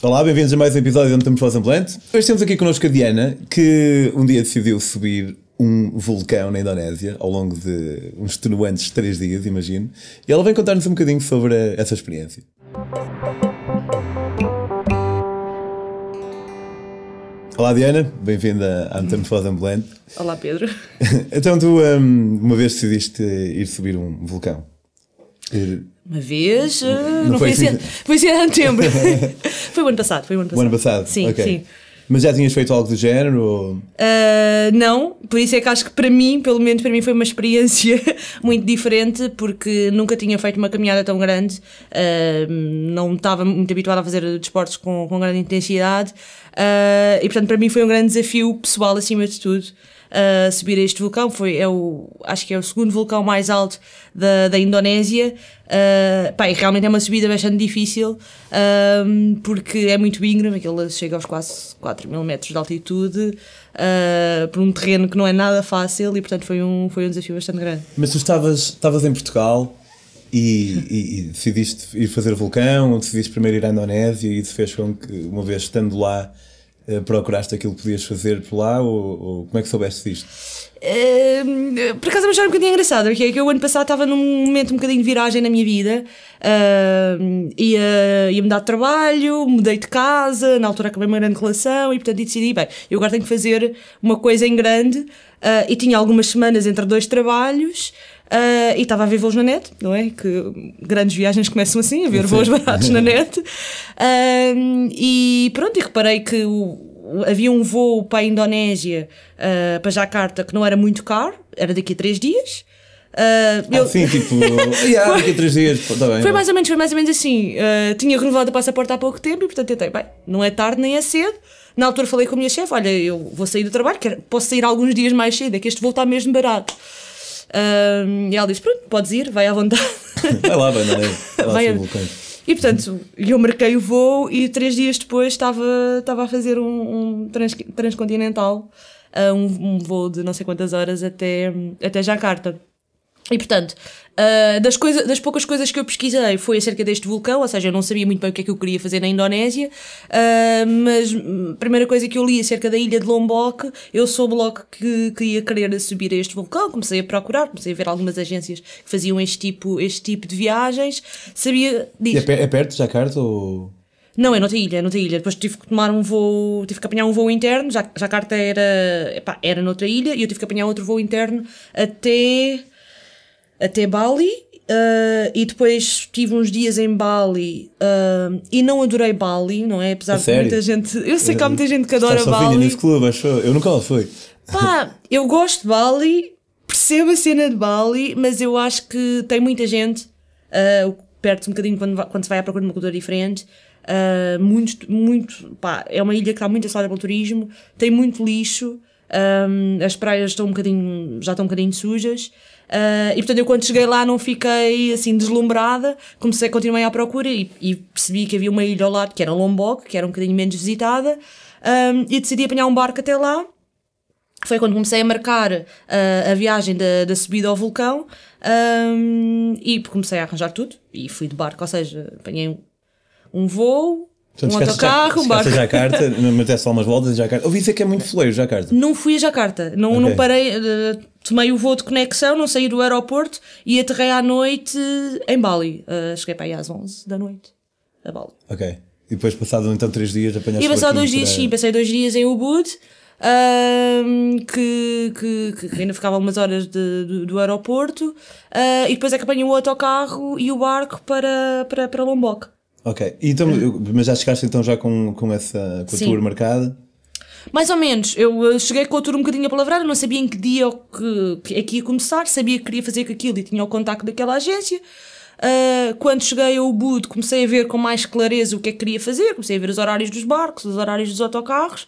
Olá, bem-vindos a mais um episódio onde estamos Semblante. Hoje temos aqui connosco a Diana, que um dia decidiu subir um vulcão na Indonésia, ao longo de uns tenuantes três dias, imagino. E ela vem contar-nos um bocadinho sobre essa experiência. Olá Diana, bem-vinda à Metamorfose Ambulante. Olá Pedro. então tu um, uma vez decidiste ir subir um vulcão. Uma vez? Eh, não, não foi, assim. assim. foi assim há um tempo. foi o ano passado. Foi o ano passado. O ano passado. Sim, okay. sim. Mas já tinhas feito algo do género? Ou... Uh, não, por isso é que acho que para mim, pelo menos para mim, foi uma experiência muito diferente, porque nunca tinha feito uma caminhada tão grande, uh, não estava muito habituada a fazer desportos com, com grande intensidade, uh, e portanto para mim foi um grande desafio pessoal acima de tudo a subir este vulcão. Foi, é o, acho que é o segundo vulcão mais alto da, da Indonésia. Uh, pá, realmente é uma subida bastante difícil um, porque é muito íngreme, ele chega aos quase 4 mil metros de altitude. Uh, por um terreno que não é nada fácil e portanto foi um, foi um desafio bastante grande. Mas tu estavas, estavas em Portugal e, e, e, decidiste ir fazer vulcão, ou decidiste primeiro ir à Indonésia e isso fez com que, uma vez estando lá, eh, procuraste aquilo que podias fazer por lá ou, ou como é que soubeste disto? Uh, por acaso é uma história um bocadinho engraçada, porque é que eu ano passado estava num momento um bocadinho de viragem na minha vida, uh, ia, ia mudar de trabalho, mudei de casa, na altura acabei uma grande relação e portanto decidi, bem, eu agora tenho que fazer uma coisa em grande uh, e tinha algumas semanas entre dois trabalhos Uh, e estava a ver voos na net, não é? Que grandes viagens começam assim, a ver Sim. voos baratos na net. Uh, e pronto, e reparei que o, havia um voo para a Indonésia, uh, para Jakarta, que não era muito caro, era daqui a três dias. Uh, ah, eu... Ah, sim, tipo, yeah, daqui a três dias, tá bem, foi, mais ou menos, foi mais ou menos assim. Uh, tinha renovado o passaporte há pouco tempo e, portanto, tentei, bem, não é tarde nem é cedo. Na altura falei com a minha chefe: olha, eu vou sair do trabalho, quero, posso sair alguns dias mais cedo, é que este voo está mesmo barato. Um, e ela disse: Pronto, podes ir, vai à vontade. Vai lá, vai lá. Vai lá e portanto, eu marquei o voo e três dias depois estava, estava a fazer um, um trans, transcontinental, um, um, voo de não sei quantas horas até, até Jacarta. E portanto, uh, das, coisa, das poucas coisas que eu pesquisei foi acerca deste vulcão, ou seja, eu não sabia muito bem o que é que eu queria fazer na Indonésia, uh, mas a hum, primeira coisa que eu li acerca da ilha de Lombok, eu soube logo que ia querer subir a este vulcão, comecei a procurar, comecei a ver algumas agências que faziam este tipo, este tipo de viagens, sabia... disso. É, é, perto de Jacarta ou... Não, é noutra ilha, é noutra ilha. Depois tive que tomar um voo, tive que apanhar um voo interno, já, já a carta era, epá, era noutra ilha, e eu tive que apanhar outro voo interno até até Bali uh, e depois tive uns dias em Bali uh, e não adorei Bali, não é? Apesar a de sério? muita gente. Eu sei que há eh, muita gente que adora Estás Bali. Nesse clube, Eu nunca lá fui. Pá, eu gosto de Bali, percebo a cena de Bali, mas eu acho que tem muita gente. Uh, Perde-se um bocadinho quando, quando se vai à procura de uma cultura diferente. Uh, muito, muito, pá, é uma ilha que está muito assolada pelo turismo, tem muito lixo, um, as praias estão um bocadinho, já estão um bocadinho sujas. Uh, e portanto, eu quando cheguei lá não fiquei assim deslumbrada, comecei, continuei à procura e, e percebi que havia uma ilha ao lado que era Lombok, que era um bocadinho menos visitada, um, ah, e decidi apanhar um barco até lá. Foi quando comecei a marcar uh, a viagem da, da subida ao vulcão um, e comecei a arranjar tudo e fui de barco, ou seja, apanhei um, um voo, Portanto, um autocarro, um barco. Jacarta, mas é só umas voltas em Jacarta. Ouvi dizer que é muito floreio Jacarta. Não fui a Jacarta, não, okay. não parei. Uh, Tomei o voo de conexão, não saí do aeroporto e aterrei à noite eh, em Bali. Uh, cheguei para aí às 11 da noite, a Bali. Ok. E depois passado então três dias apanhaste E passado dois dias, sim, passei dois dias em Ubud, uh, que, que, que, ainda ficava umas horas de, do, do, aeroporto, uh, e depois é que apanhei o autocarro e o barco para, para, para Lombok. Ok, então, mas já chegaste então já com, com, essa, com a tour marcada? Mais ou menos, eu eh, cheguei com a tour um bocadinho a palavrar, não sabia em que dia ou que, é que ia começar, sabia que queria fazer com aquilo e tinha o contacto daquela agência. Uh, quando cheguei ao Ubud, comecei a ver com mais clareza o que é que queria fazer, comecei a ver os horários dos barcos, os horários dos autocarros,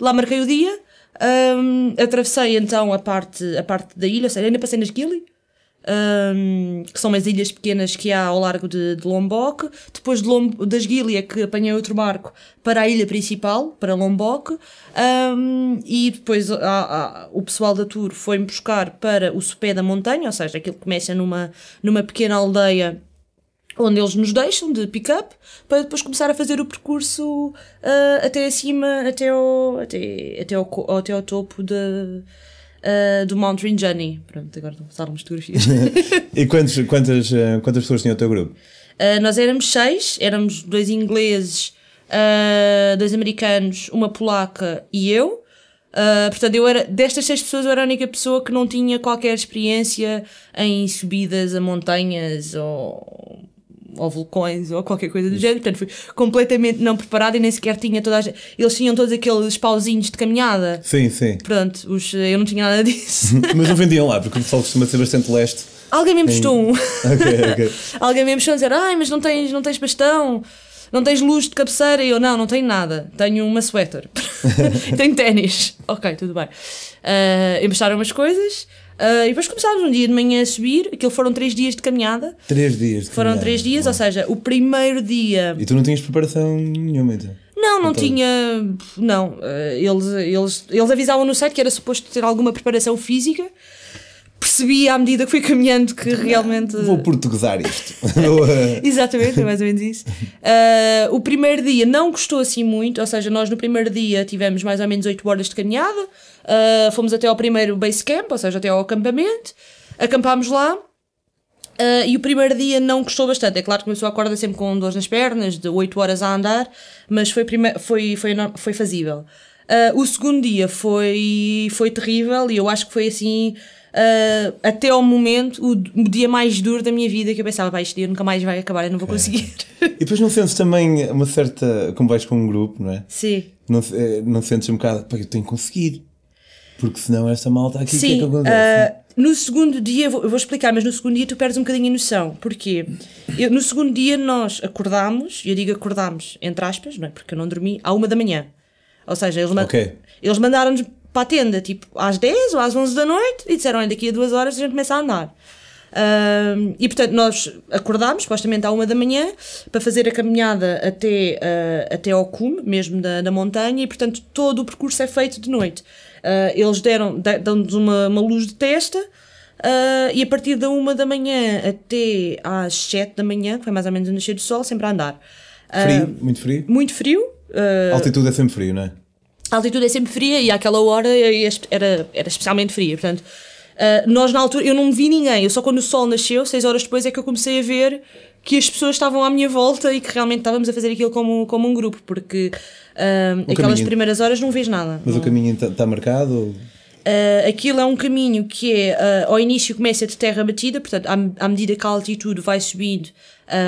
lá marquei o dia, um, ehm, atravessei então a parte, a parte da ilha, ou seja, ainda passei nas Gili, um, que são umas ilhas pequenas que há ao largo de, de Lombok. Depois de Lomb das Guilha, que apanhei outro barco para a ilha principal, para Lombok. Um, e depois há, há, o pessoal da Tour foi-me buscar para o sopé da montanha, ou seja, aquilo que começa numa, numa pequena aldeia onde eles nos deixam de pick-up para depois começar a fazer o percurso uh, até acima, até ao, até, até ao, até ao topo de uh, do Mountain Journey. Pronto, agora estão a passar umas fotografias. e quantos, quantas, eh, quantas pessoas tinha o teu grupo? Uh, nós éramos seis, éramos dois ingleses, uh, dois americanos, uma polaca e eu. Uh, portanto, eu era, destas seis pessoas, eu era a única pessoa que não tinha qualquer experiência em subidas a montanhas ou ou vulcões ou qualquer coisa do Isso. género. Portanto, fui completamente não preparada e nem sequer tinha toda a... Eles tinham todos aqueles pauzinhos de caminhada. Sim, sim. Pronto, os... eu não tinha nada disso. Uhum. Mas não vendiam lá, porque o pessoal costuma ser bastante leste. Alguém me emprestou um. Okay, okay. Alguém me emprestou a dizer, ai, mas não tens, não tens bastão não tens luz de cabeceira? E eu, não, não tenho nada. Tenho uma sweater, tenho ténis. Ok, tudo bem. Uh, emprestaram umas coisas. Uh, e depois começámos um dia de manhã a subir, aquilo foram três dias de caminhada. Três dias de Foram caminhada. três dias, Bom. ou seja, o primeiro dia. E tu não tinhas preparação nenhuma, então? Não, não tinha. Não. Uh, eles, eles, eles avisavam no site que era suposto ter alguma preparação física percebi à medida que fui caminhando que realmente. Vou portuguesar isto. Eh, Exatamente, é mais ou menos isso. Uh, o primeiro dia não gostou assim muito, ou seja, nós no primeiro dia tivemos mais ou menos 8 horas de caminhada, uh, fomos até ao primeiro base camp, ou seja, até ao acampamento, acampámos lá. Uh, e o primeiro dia não gostou bastante. É claro que começou a corda sempre com dores nas pernas, de 8 horas a andar, mas foi, foi, foi, foi fazível. o segundo dia foi, foi terrível e eu acho que foi assim uh, até ao momento, o, o, dia mais duro da minha vida, que eu pensava, vai este dia nunca mais vai acabar, eu não vou é. conseguir. E depois não sentes também uma certa. Como vais com um grupo, não é? Sim. Não, eh, não sentes um bocado, pá, eu tenho que conseguir. Porque senão esta malta aqui, o que é que acontece? Uh, no segundo dia, eu vou, eu vou, explicar, mas no segundo dia tu perdes um bocadinho a noção. Porquê? Eu, no segundo dia nós acordámos, eu digo acordámos, entre aspas, não é? Porque eu não dormi, à uma da manhã. Ou seja, eles, okay. eles mandaram-nos para a tenda, tipo, às 10 ou às 11 da noite, e disseram, olha, daqui a duas horas a gente começa a andar. e portanto, nós acordámos, supostamente à uma da manhã, para fazer a caminhada até, uh, até ao cume, mesmo da, da montanha, e portanto todo o percurso é feito de noite. Uh, eles deram, dão-nos uma, uma, luz de testa, ah, e a partir da uma da manhã até às sete da manhã, que foi mais ou menos o nascer do sol, sempre a andar. frio, muito frio? Muito frio. altitude é sempre frio, não é? a altitude é sempre fria e àquela hora é era, era especialmente fria, portanto. Uh, nós na altura, eu não vi ninguém, eu só quando o sol nasceu, seis horas depois, é que eu comecei a ver que as pessoas estavam à minha volta e que realmente estávamos a fazer aquilo como, como um grupo, porque uh, aquelas caminho. primeiras horas não vês nada. Mas não. o é? caminho está tá marcado? Uh, aquilo é um caminho que é, ao início começa de terra batida, portanto, à, à medida que a altitude vai subindo,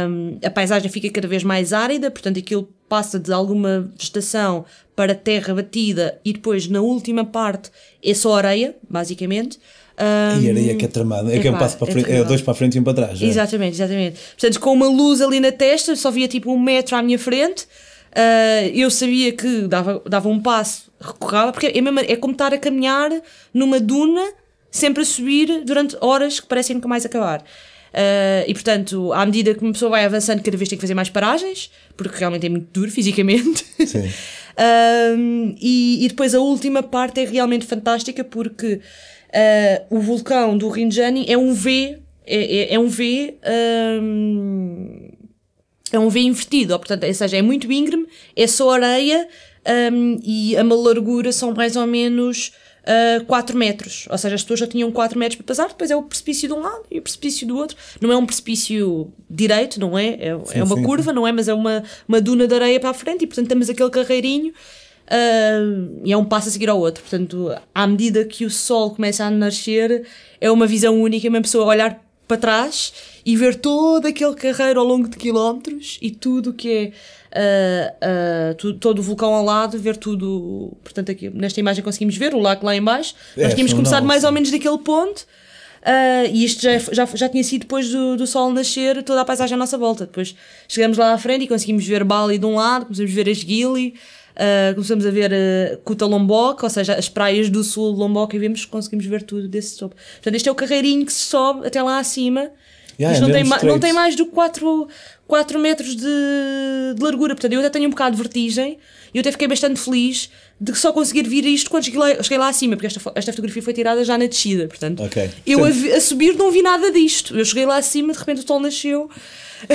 um, a paisagem fica cada vez mais árida, portanto aquilo passa de alguma vegetação para terra batida e depois na última parte é só areia, basicamente. Um, e areia que é tramada, é, é que é um passo para é frente, é dois para a frente e um para trás. É? Exatamente, exatamente. Portanto, com uma luz ali na testa, só via tipo um metro à minha frente. Uh, eu sabia que dava, dava um passo, recorrava, porque é, mesmo, é como estar a caminhar numa duna, sempre a subir durante horas que parecem nunca mais acabar. Uh, e portanto, à medida que uma pessoa vai avançando, cada vez tem que fazer mais paragens, porque realmente é muito duro fisicamente. Sim. uh, e, e, depois a última parte é realmente fantástica porque uh, o vulcão do Rinjani é um V, é, é, é um V. Um, é um V invertido, ou, portanto, ou seja, é muito íngreme, é só areia um, e a uma largura são mais ou menos uh, ah, 4 metros. Ou seja, as pessoas já tinham 4 metros para passar, depois é o precipício de um lado e o precipício do outro. Não é um precipício direito, não é? É, sim, é uma sim, curva, sim. não é? Mas é uma, uma duna de areia para a frente e, portanto, temos aquele carreirinho. Uh, e é um passo a seguir ao outro. Portanto, à medida que o sol começa a nascer, é uma visão única, uma pessoa olhar para trás e ver todo aquele carreiro ao longo de quilómetros e tudo que é uh, uh, todo o vulcão ao lado, ver tudo. Portanto, aqui nesta imagem conseguimos ver o lago lá embaixo. É, Nós tínhamos começado mais ou menos daquele ponto. Uh, e isto já, já, já tinha sido depois do, do sol nascer, toda a paisagem à nossa volta. Depois chegamos lá à frente e conseguimos ver Bali de um lado, conseguimos ver as Gili, ah, começamos a ver uh, ah, Kuta Lombok, ou seja, as praias do sul de Lombok, e vemos conseguimos ver tudo desse topo. Portanto, este é o carreirinho que se sobe até lá acima. Yeah, Isto é não, tem não tem mais do que 4, 4 metros de, de largura, portanto eu até tenho um bocado de vertigem e eu até fiquei bastante feliz de só conseguir vir isto quando cheguei lá, cheguei lá acima, porque esta, esta fotografia foi tirada já na descida, portanto okay. eu a, a, subir não vi nada disto, eu cheguei lá acima, de repente o sol nasceu.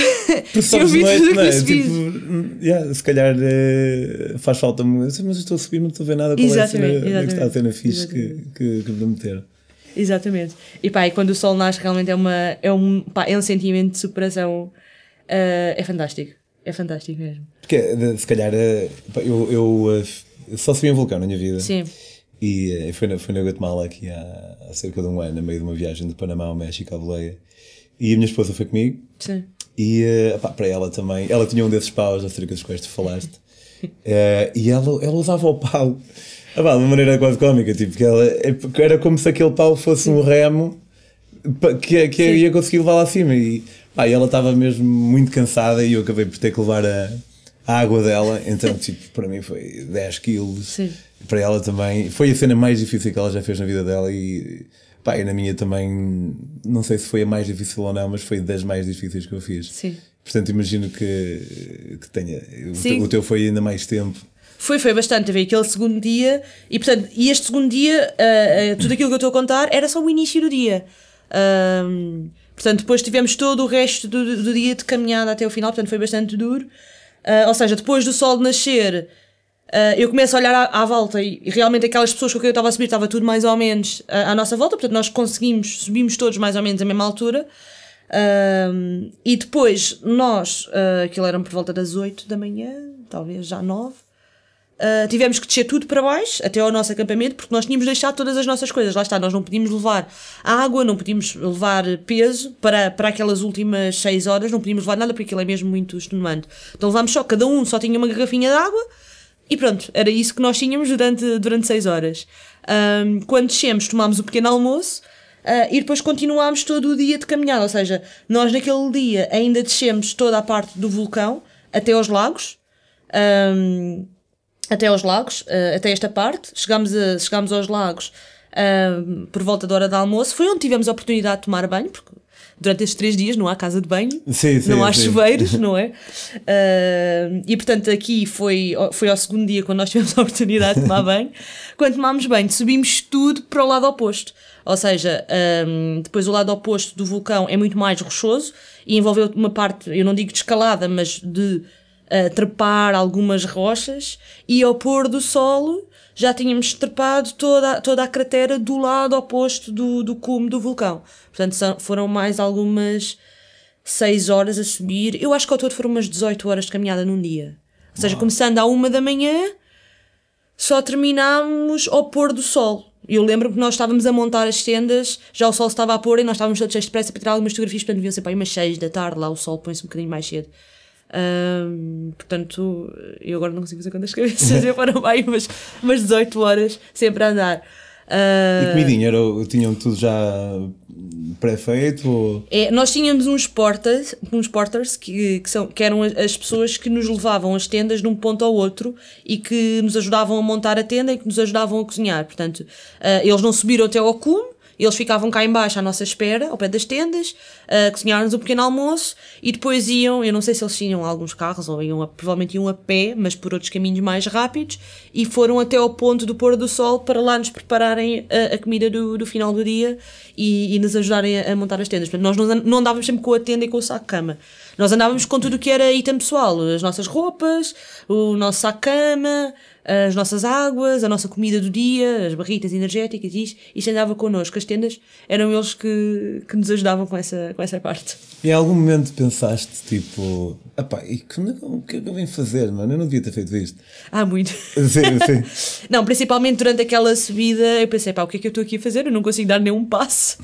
eu vi noite, tudo não é? tipo, yeah, se calhar uh, faz falta, mas eu estou a subir, não estou a ver nada. Qual exatamente, é a cena, é que está a cena fixe que, que, que prometeram? Exatamente. E pá, e quando o sol nasce realmente é, uma, é, um, pá, é um sentimento de superação. Uh, é fantástico. É fantástico mesmo. Porque eh, se calhar eh, eu, eu, eu só subi um vulcão na minha vida. Sim. E foi na, foi na Guatemala aqui há, há, cerca de um ano, no meio de uma viagem de Panamá ao México à boleia. E a minha esposa foi comigo. Sim. E pá, para ela também. Ela tinha um desses paus acerca dos quais tu falaste. uh, e ela, ela usava o pau ah, pá, de uma maneira quase cómica, tipo, que ela, é era como se aquele pau fosse um remo que, que ia conseguir levar lá acima. E, pá, e ela estava mesmo muito cansada e eu acabei por ter que levar a, a água dela. Então, tipo, para mim foi 10 quilos. Sim. Para ela também. Foi a cena mais difícil que ela já fez na vida dela e. Pá, e na minha também, não sei se foi a mais difícil ou não, mas foi das mais difíceis que eu fiz. Sim. Portanto, imagino que, que tenha. O, o teu foi ainda mais tempo. Foi, foi bastante. Teve aquele segundo dia e, portanto, e este segundo dia, uh, uh, tudo aquilo que eu estou a contar era só o início do dia. Um, portanto, depois tivemos todo o resto do, do, dia de caminhada até o final, portanto, foi bastante duro. Uh, ou seja, depois do sol nascer, ah, eu começo a olhar à, à volta e, e, realmente aquelas pessoas com quem eu estava a subir estava tudo mais ou menos à, ah, à nossa volta, portanto, nós conseguimos, subimos todos mais ou menos à mesma altura. Um, e depois nós, uh, aquilo era por volta das 8 da manhã, talvez já 9, Uh, tivemos que descer tudo para baixo, até ao nosso acampamento, porque nós tínhamos deixado todas as nossas coisas. Lá está, nós não podíamos levar água, não podíamos levar peso para, para aquelas últimas 6 horas, não podíamos levar nada, porque aquilo é mesmo muito extenuante. Então levámos só, cada um só tinha uma garrafinha de água e pronto, era isso que nós tínhamos durante, durante 6 horas. Um, quando descemos, tomámos o pequeno almoço. Uh, e depois continuámos todo o dia de caminhada, ou seja, nós naquele dia ainda descemos toda a parte do vulcão até aos lagos, um, até aos lagos, uh, até esta parte. Chegámos, a, chegámos aos lagos uh, por volta da hora do almoço. Foi onde tivemos a oportunidade de tomar banho, porque durante estes três dias não há casa de banho, sim, sim, não há sim. chuveiros, não é? Uh, e portanto aqui foi, foi ao segundo dia quando nós tivemos a oportunidade de tomar banho. Quando tomámos banho, subimos tudo para o lado oposto. Ou seja, um, ehm, depois o lado oposto do vulcão é muito mais rochoso e envolveu uma parte, eu não digo de escalada, mas de a trepar algumas rochas e ao pôr do sol já tínhamos trepado toda, toda a cratera do lado oposto do, do cume do vulcão. Portanto, são, foram mais algumas 6 horas a subir. Eu acho que ao todo foram umas 18 horas de caminhada num dia. Ou seja, começando à uma da manhã, só terminámos ao pôr do sol. Eu lembro que nós estávamos a montar as tendas, já o sol estava a pôr e nós estávamos todos cheios de pressa para tirar algumas fotografias, portanto deviam ser para aí umas 6 da tarde, lá o sol põe-se um bocadinho mais cedo. Um, portanto, eu agora não consigo fazer quantas cabeças eu para meio, mas umas 18 horas sempre a andar. Uh, e ah, comidinha? Era, tinham tudo já pré-feito? É, nós tínhamos uns porters, uns porters que, que, são, que eram as pessoas que nos levavam as tendas de um ponto ao outro e que nos ajudavam a montar a tenda e que nos ajudavam a cozinhar. Portanto, uh, eles não subiram até ao cume, eles ficavam cá embaixo à nossa espera, ao pé das tendas, uh, cozinharam-nos um pequeno almoço e depois iam, eu não sei se eles tinham alguns carros ou iam a, provavelmente iam a pé, mas por outros caminhos mais rápidos, e foram até ao ponto do pôr do sol para lá nos prepararem a, a comida do, do, final do dia e, e nos ajudarem a, a, montar as tendas. Portanto, nós não, não andávamos sempre com a tenda e com o saco-cama. Nós andávamos com tudo o que era item pessoal: as nossas roupas, o nosso cama as nossas águas, a nossa comida do dia, as barritas energéticas, isto, isto andava connosco. As tendas eram eles que, que nos ajudavam com essa, com essa parte. Em algum momento pensaste, tipo, e o que é que eu vim fazer, mano? Eu não devia ter feito isto. Ah, muito. Sim, sim. não, principalmente durante aquela subida, eu pensei, pá, o que é que eu estou aqui a fazer? Eu não consigo dar nenhum passo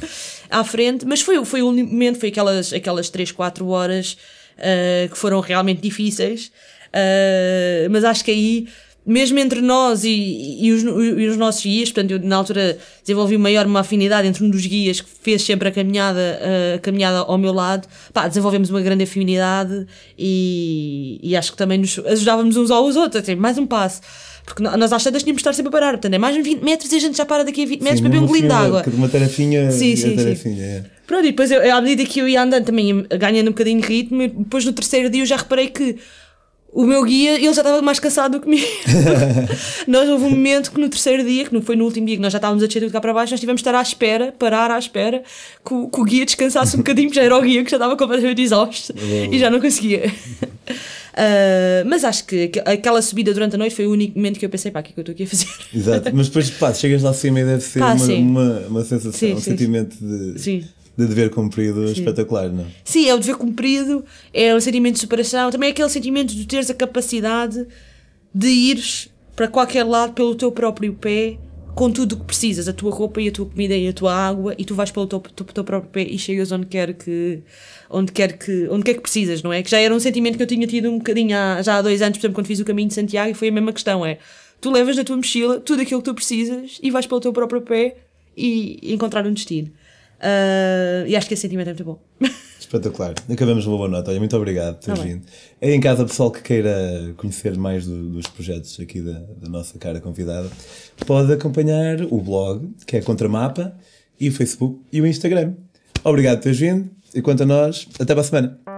à frente, mas foi, foi o momento, foi aquelas, aquelas 3, 4 horas uh, que foram realmente difíceis, uh, mas acho que aí mesmo entre nós e, e, os, e, os, nossos guias, portanto, eu na altura desenvolvi maior uma afinidade entre um dos guias que fez sempre a caminhada, a caminhada ao meu lado, pá, desenvolvemos uma grande afinidade e, e acho que também nos ajudávamos uns aos outros, assim, mais um passo. Porque nós às tantas tínhamos de estar sempre a parar, portanto, é mais de 20 metros e a gente já para daqui a 20 metros para beber um golinho de água. Uma tarefinha, é sim, sim, tarefinha, é. Pronto, e depois eu, à medida que eu ia andando também ganhando um bocadinho de ritmo, depois no terceiro dia eu já reparei que o meu guia, ele já estava mais cansado do que mim. nós houve um momento que no terceiro dia, que não foi no último dia, que nós já estávamos a descer tudo cá para baixo, nós tivemos de estar à espera, parar à espera, que o, que o guia descansasse um bocadinho, porque já era o guia que já estava completamente exausto e já não conseguia. Uh, mas acho que aquela subida durante a noite foi o único momento que eu pensei, pá, o que é que eu estou aqui a fazer? Exato, mas depois, pá, chegas lá acima e deve ser pá, uma, uma, uma, sensação, sim, um sim, sentimento de. Sim de dever cumprido Sim. espetacular, não? É? Sim, é o dever cumprido, é o sentimento de superação, também é aquele sentimento de teres a capacidade de ires para qualquer lado pelo teu próprio pé, com tudo o que precisas, a tua roupa e a tua comida e a tua água, e tu vais pelo teu, teu, teu próprio pé e chegas onde quer que onde quer que onde quer que precisas, não é? Que já era um sentimento que eu tinha tido um bocadinho há, já há dois anos, por exemplo, quando fiz o caminho de Santiago, e foi a mesma questão, é tu levas na tua mochila tudo aquilo que tu precisas e vais pelo teu próprio pé e encontrar um destino. Uh, e acho que esse sentimento é muito bom. Espetacular. Acabamos uma boa nota. Olha, muito obrigado por tá teres vindo. É em casa, pessoal que queira conhecer mais do, dos projetos aqui da, da, nossa cara convidada, pode acompanhar o blog, que é Contramapa, e o Facebook e o Instagram. Obrigado por ter vindo. E quanto a nós, até para a semana.